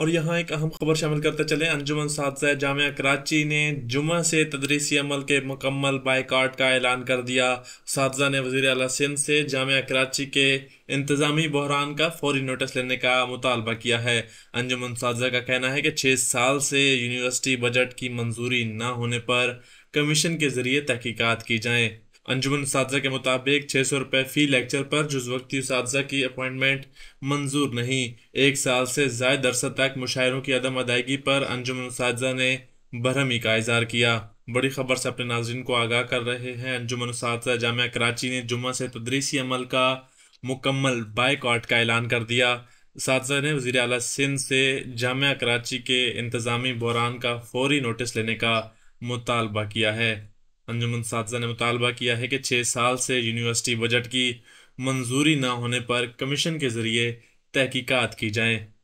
और यहाँ एक अहम खबर शामिल करते चले अंजुमन साजा जाम कराची ने जुमा से तदरीसी अमल के मुकम्मल बाइकाट का ऐलान कर दिया सादसा ने वजीर अला सिंध से जामिया कराची के इंतज़ामी बहरान का फौरी नोटिस लेने का मुतालबा किया है अंजुमन साजा का कहना है कि छः साल से यूनिवर्सिटी बजट की मंजूरी ना होने पर कमीशन के ज़रिए तहकीक़ात की जाएँ अंजुमन इस के मुताबिक छः सौ रुपये फ़ी लेक्चर पर वक्त इस की अपॉइंटमेंट मंजूर नहीं एक साल से जायद अरसा तक मुशायरों की अदम अदायगी पर अंजुमन इस ने बरहमी का इजहार किया बड़ी खबर से अपने नाजरन को आगाह कर रहे हैं अंजुमन इस जामिया कराची ने जुम्मे से तदरीसी अमल का मुकम्मल बाइकआउट का ऐलान कर दिया इस ने वजी अल सिंध से जामिया कराची के इंतज़ामी बहरान का फौरी नोटिस लेने का मुतालबा किया है अंजुमन साजा ने मुतालबा किया है कि छः साल से यूनिवर्सिटी बजट की मंजूरी न होने पर कमीशन के ज़रिए तहकीकात की जाएँ